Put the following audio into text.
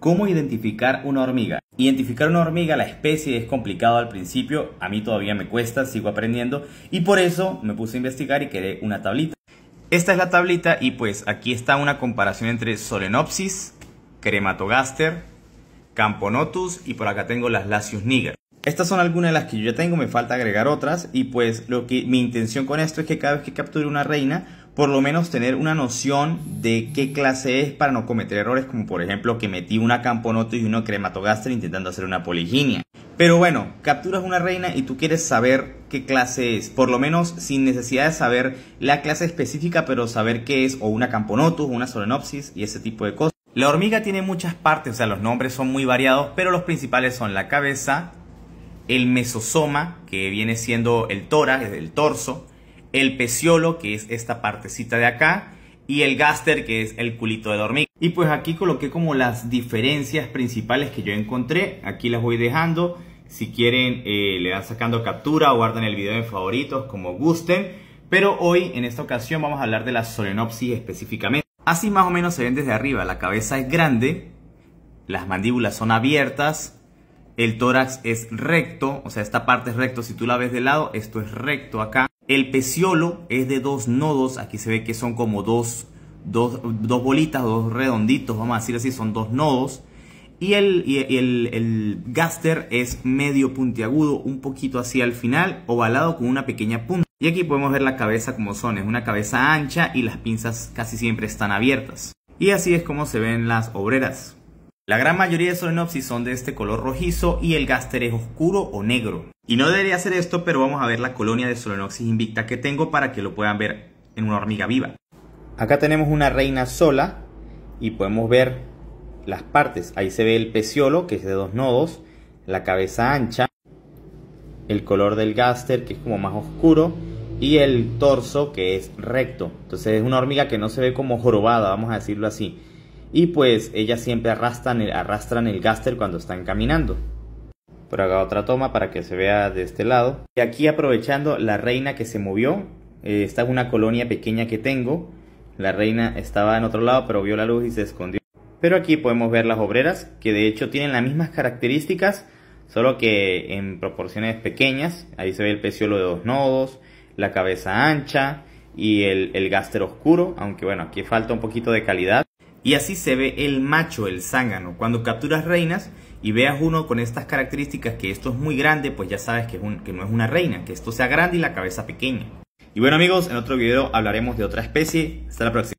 ¿Cómo identificar una hormiga? Identificar una hormiga, la especie, es complicado al principio, a mí todavía me cuesta, sigo aprendiendo y por eso me puse a investigar y quedé una tablita. Esta es la tablita y pues aquí está una comparación entre Solenopsis, Crematogaster, Camponotus y por acá tengo las Lasius niger. Estas son algunas de las que yo ya tengo, me falta agregar otras y pues lo que mi intención con esto es que cada vez que capture una reina por lo menos tener una noción de qué clase es para no cometer errores, como por ejemplo que metí una Camponotus y una crematogaster intentando hacer una poliginia. Pero bueno, capturas una reina y tú quieres saber qué clase es, por lo menos sin necesidad de saber la clase específica, pero saber qué es o una camponotus una solenopsis y ese tipo de cosas. La hormiga tiene muchas partes, o sea, los nombres son muy variados, pero los principales son la cabeza, el mesosoma, que viene siendo el tórax, el torso, el peciolo, que es esta partecita de acá, y el gaster, que es el culito de dormir. Y pues aquí coloqué como las diferencias principales que yo encontré. Aquí las voy dejando. Si quieren, eh, le dan sacando captura o guardan el video en favoritos, como gusten. Pero hoy, en esta ocasión, vamos a hablar de la solenopsis específicamente. Así más o menos se ven desde arriba. La cabeza es grande, las mandíbulas son abiertas, el tórax es recto, o sea, esta parte es recto. Si tú la ves de lado, esto es recto acá. El peciolo es de dos nodos, aquí se ve que son como dos, dos, bolitas, dos redonditos, vamos a decir así, son dos nodos. Y el, y el, el gaster es medio puntiagudo, un poquito hacia el final, ovalado con una pequeña punta. Y aquí podemos ver la cabeza como son, es una cabeza ancha y las pinzas casi siempre están abiertas. Y así es como se ven las obreras. La gran mayoría de solenopsis son de este color rojizo y el gáster es oscuro o negro. Y no debería hacer esto, pero vamos a ver la colonia de solenopsis invicta que tengo para que lo puedan ver en una hormiga viva. Acá tenemos una reina sola y podemos ver las partes. Ahí se ve el peciolo, que es de dos nodos, la cabeza ancha, el color del gáster, que es como más oscuro, y el torso, que es recto. Entonces es una hormiga que no se ve como jorobada, vamos a decirlo así y pues ellas siempre arrastran el, arrastran el gaster cuando están caminando. Pero haga otra toma para que se vea de este lado. Y aquí aprovechando la reina que se movió, eh, esta es una colonia pequeña que tengo. La reina estaba en otro lado pero vio la luz y se escondió. Pero aquí podemos ver las obreras que de hecho tienen las mismas características, solo que en proporciones pequeñas. Ahí se ve el peciolo de dos nodos, la cabeza ancha y el, el gáster oscuro, aunque bueno, aquí falta un poquito de calidad. Y así se ve el macho, el zángano. Cuando capturas reinas y veas uno con estas características, que esto es muy grande, pues ya sabes que, no es una reina, que esto sea grande y la cabeza pequeña. Y bueno amigos, en otro video hablaremos de otra especie. Hasta la próxima.